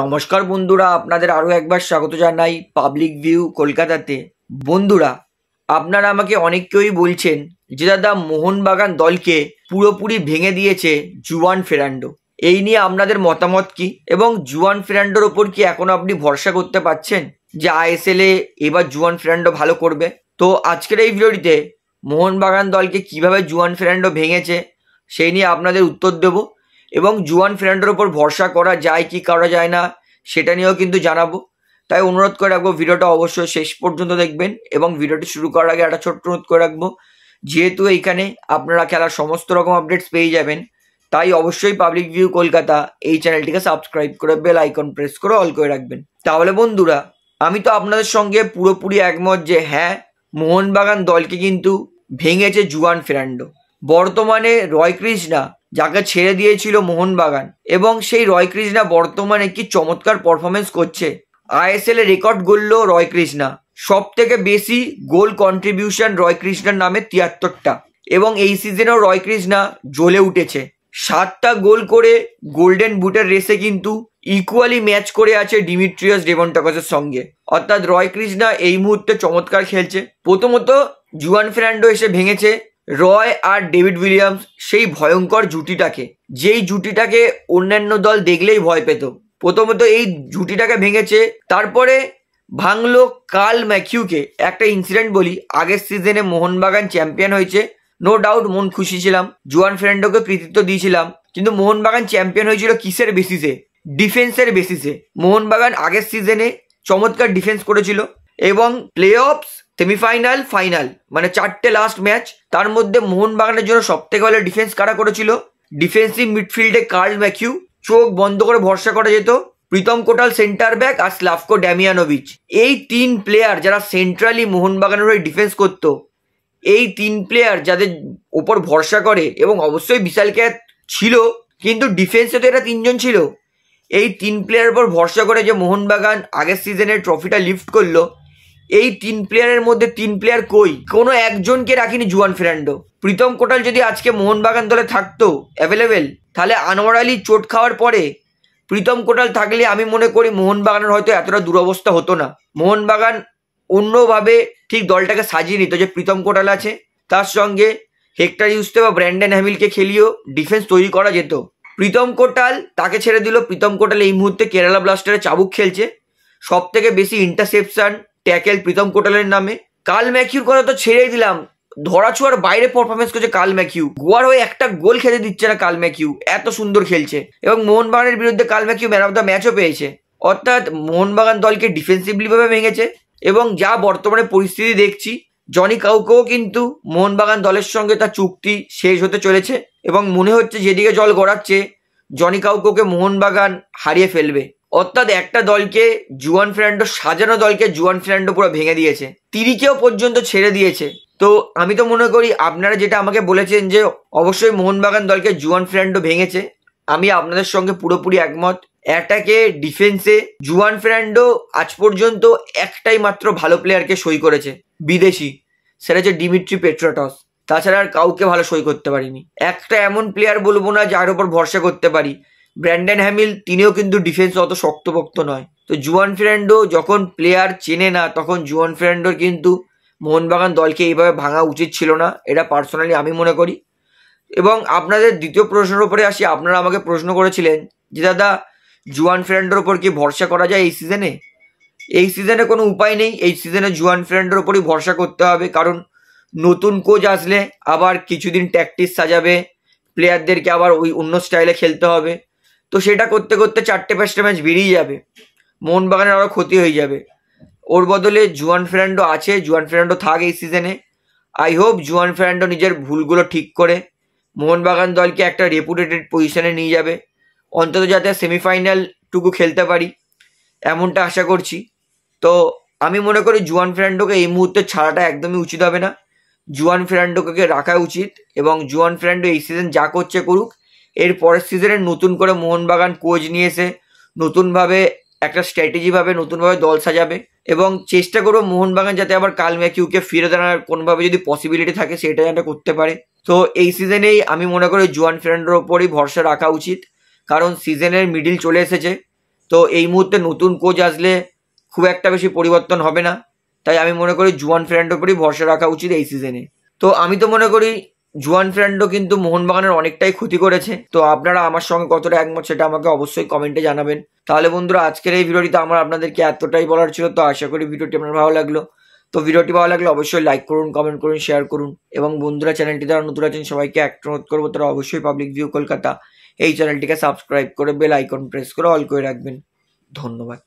নমস্কার বন্ধুরা আপনাদের আরও একবার স্বাগত জানাই পাবলিক ভিউ কলকাতাতে বন্ধুরা আপনারা আমাকে অনেক কেউই বলছেন যে দাদা মোহনবাগান দলকে পুরোপুরি ভেঙে দিয়েছে জুয়ান ফেরান্ডো এই নিয়ে আপনাদের মতামত কি এবং জুয়ান ফেরান্ডোর ওপর কি এখনও আপনি ভরসা করতে পারছেন যে আইএসএল এ এবার জুয়ান ফেরান্ডো ভালো করবে তো আজকের এই ভিডিওটিতে মোহনবাগান দলকে কিভাবে জুয়ান ফেরান্ডো ভেঙেছে সেই নিয়ে আপনাদের উত্তর দেবো এবং জুয়ান ফেরান্ডোর ওপর ভরসা করা যায় কি করা যায় না সেটা নিয়েও কিন্তু জানাবো তাই অনুরোধ করে রাখবো ভিডিওটা অবশ্যই শেষ পর্যন্ত দেখবেন এবং ভিডিওটি শুরু করার আগে একটা ছোট্ট অনুরোধ করে রাখবো যেহেতু এইখানে আপনারা খেলার সমস্ত রকম আপডেটস পেয়ে যাবেন তাই অবশ্যই পাবলিক ভিউ কলকাতা এই চ্যানেলটিকে সাবস্ক্রাইব করে বেল আইকন প্রেস করে অল করে রাখবেন তাহলে বন্ধুরা আমি তো আপনাদের সঙ্গে পুরোপুরি একমত যে হ্যাঁ মোহনবাগান দলকে কিন্তু ভেঙেছে জুয়ান ফেরান্ডো বর্তমানে রয় কৃষ্ণা যাকে ছেড়ে দিয়েছিল মোহনবাগান এবং সেই রয় কৃষ্ণা বর্তমানে কি চমৎকার পারফরমেন্স করছে আইএসএল এ রেকর্ড গড়ল রয় কৃষ্ণা সব থেকে বেশি গোল কন্ট্রিবিউশন রয় কৃষ্ণার নামে তিয়াত্তরটা এবং এই সিজনেও রয় কৃষ্ণা জ্বলে উঠেছে সাতটা গোল করে গোল্ডেন বুটের রেসে কিন্তু ইকুয়ালি ম্যাচ করে আছে ডিমিট্রিয়াস ডেভনটাকসের সঙ্গে অর্থাৎ রয় কৃষ্ণা এই মুহূর্তে চমৎকার খেলছে প্রথমত জুয়ান ফেরান্ডো এসে ভেঙেছে রয় আর ডেভিড উইলিয়ামস সেই ভয়ঙ্কর জুটিটাকে যেই জুটিটাকে অন্যান্য দল দেখলেই ভয় পেত প্রথমত এই জুটিটাকে ভেঙেছে তারপরে ভাঙলো কাল ম্যাকিউকে একটা ইনসিডেন্ট বলি আগের সিজনে মোহনবাগান চ্যাম্পিয়ন হয়েছে নো ডাউট মন খুশি ছিলাম জুয়ান ফ্রেন্ডোকে কৃতিত্ব দিয়েছিলাম কিন্তু মোহনবাগান চ্যাম্পিয়ন হয়েছিল কিসের বেসিসে ডিফেন্সের বেসিসে মোহনবাগান আগের সিজনে চমৎকার ডিফেন্স করেছিল এবং প্লে অফস সেমিফাইনাল ফাইনাল মানে চারটে লাস্ট ম্যাচ তার মধ্যে মোহনবাগানের জন্য সবথেকে ভালো ডিফেন্স কারা করেছিল ডিফেন্সিভ মিডফিল্ডে কার্ল ম্যাকিউ চোখ বন্ধ করে ভরসা করা যেত প্রীতম কোটাল সেন্টার ব্যাক আর স্লাফকো ড্যামিয়ানোভিচ এই তিন প্লেয়ার যারা সেন্ট্রালি মোহনবাগানের হয়ে ডিফেন্স করত এই তিন প্লেয়ার যাদের ওপর ভরসা করে এবং অবশ্যই বিশাল ক্যাচ ছিল কিন্তু ডিফেন্সে তো এরা তিনজন ছিল এই তিন প্লেয়ার ওপর ভরসা করে যে মোহনবাগান আগের সিজনের ট্রফিটা লিফট করলো এই তিন প্লেয়ারের মধ্যে তিন প্লেয়ার কই কোনো একজনকে রাখিনি জুয়ান ফেরান্ডো প্রীতম কোটাল যদি আজকে মোহনবাগান দলে থাকতো অ্যাভেলেবেল তাহলে আনোয়ার আলী চোট খাওয়ার পরে প্রীতম কোটাল থাকলে আমি মনে করি মোহনবাগানের হয়তো এতটা দুরবস্থা হতো না মোহনবাগান অন্যভাবে ঠিক দলটাকে সাজিয়ে নিত যে প্রীতম কোটাল আছে তার সঙ্গে হেক্টার ইউস্তে বা ব্র্যান্ডেন হ্যামিলকে খেলিয়েও ডিফেন্স তৈরি করা যেত প্রীতম কোটাল তাকে ছেড়ে দিল প্রীতম কোটাল এই মুহূর্তে কেরালা ব্লাস্টারে চাবুক খেলছে সব থেকে বেশি ইন্টারসেপশন ট্যাকেল প্রীতম কোটালের নামে কাল ম্যাকিউর কথা তো ছেড়েই দিলাম ধরাছোঁয়ার বাইরে পারফরমেন্স করছে কাল ম্যাকিউ গোয়ার হয়ে একটা গোল খেতে দিচ্ছে না কাল ম্যাকিউ এত সুন্দর খেলছে এবং মোহনবাগানের বিরুদ্ধে কাল ম্যাকিউ ম্যান অফ দ্য ম্যাচও পেয়েছে অর্থাৎ মোহনবাগান দলকে ডিফেন্সিভলিভাবে ভেঙেছে এবং যা বর্তমানে পরিস্থিতি দেখছি জনি কাউকেও কিন্তু মোহনবাগান দলের সঙ্গে তার চুক্তি শেষ হতে চলেছে এবং মনে হচ্ছে যেদিকে জল গড়াচ্ছে জনি কাউকোকে মোহনবাগান হারিয়ে ফেলবে অর্থাৎ একটা দলকে জুয়ান ফেরান্ডো সাজানো দলকে জুয়ান ফেরান্ডো পুরো ভেঙে দিয়েছে তিরিকেও পর্যন্ত ছেড়ে দিয়েছে তো আমি তো মনে করি আপনারা যেটা আমাকে বলেছেন যে অবশ্যই মোহনবাগান দলকে জুয়ান ফেরান্ডো ভেঙেছে আমি আপনাদের সঙ্গে পুরোপুরি একমত অ্যাটাকে ডিফেন্সে জুয়ান ফেরান্ডো আজ পর্যন্ত একটাই মাত্র ভালো প্লেয়ারকে সই করেছে বিদেশি সেটা হচ্ছে ডিমিট্রি পেট্রোটস তাছাড়া আর কাউকে ভালো সই করতে পারিনি একটা এমন প্লেয়ার বলবো না যার উপর ভরসা করতে পারি ব্র্যান্ডেন হ্যামিল তিনিও কিন্তু ডিফেন্স অত শক্তপোক্ত নয় তো জুয়ান ফেরান্ডো যখন প্লেয়ার চেনে না তখন জুয়ান ফেরান্ডোর কিন্তু মোহনবাগান দলকে এইভাবে ভাঙা উচিত ছিল না এটা পার্সোনালি আমি মনে করি এবং আপনাদের দ্বিতীয় প্রশ্নের উপরে আসি আপনারা আমাকে প্রশ্ন করেছিলেন যে দাদা জুয়ান ফ্রেন্ডের ওপর কি ভরসা করা যায় এই সিজনে এই সিজনে কোনো উপায় নেই এই সিজনে জুয়ান ফ্রেন্ডের ওপরই ভরসা করতে হবে কারণ নতুন কোচ আসলে আবার কিছুদিন ট্যাকটিস সাজাবে প্লেয়ারদেরকে আবার ওই অন্য স্টাইলে খেলতে হবে তো সেটা করতে করতে চারটে পাঁচটা ম্যাচ বেরিয়ে যাবে মোহনবাগানের আরও ক্ষতি হয়ে যাবে ওর বদলে জুয়ান ফেরান্ডো আছে জুয়ান ফেরান্ডো থাক এই সিজনে আই হোপ জুয়ান ফেরান্ডো নিজের ভুলগুলো ঠিক করে মোহনবাগান দলকে একটা রেপুটেটেড পজিশনে নিয়ে যাবে অন্তত যাতে সেমিফাইনাল টুকু খেলতে পারি এমনটা আশা করছি তো আমি মনে করি জুয়ান ফেরান্ডোকে এই মুহূর্তে ছাড়াটা একদমই উচিত হবে না জুয়ান ফেরান্ডোকে রাখা উচিত এবং জুয়ান ফেরান্ডো এই সিজন যা করছে করুক এর পরের সিজনে নতুন করে মোহনবাগান কোচ নিয়ে এসে নতুনভাবে একটা স্ট্র্যাটেজিভাবে নতুনভাবে দল সাজাবে এবং চেষ্টা করবো মোহনবাগান যাতে আবার কাল ম্যাকিউকে ফিরে দাঁড়ানোর কোনোভাবে যদি পসিবিলিটি থাকে সেটা যেন করতে পারে তো এই সিজনেই আমি মনে করি জুয়ান ফেরান্ডোর ওপরই ভরসা রাখা উচিত কারণ সিজনের মিডিল চলে এসেছে তো এই মুহূর্তে নতুন কোচ আসলে খুব একটা বেশি পরিবর্তন হবে না তাই আমি মনে করি জুয়ান ফেরান্ডোর ওপরই ভরসা রাখা উচিত এই সিজনে তো আমি তো মনে করি জুয়ান ফ্রেন্ডও কিন্তু মোহনবাগানের অনেকটাই ক্ষতি করেছে তো আপনারা আমার সঙ্গে কতটা একমত সেটা আমাকে অবশ্যই কমেন্টে জানাবেন তাহলে বন্ধুরা আজকের এই ভিডিওটিতে আমার আপনাদেরকে এতটাই বলার ছিল তো আশা করি ভিডিওটি আপনার ভালো লাগলো তো ভিডিওটি ভালো লাগলে অবশ্যই লাইক করুন কমেন্ট করুন শেয়ার করুন এবং বন্ধুরা চ্যানেলটি যারা নতুন আছেন সবাইকে অ্যাক্ট অনুরোধ করবো তারা অবশ্যই পাবলিক ভিউ কলকাতা এই চ্যানেলটিকে সাবস্ক্রাইব করে বেল আইকন প্রেস করে অল করে রাখবেন ধন্যবাদ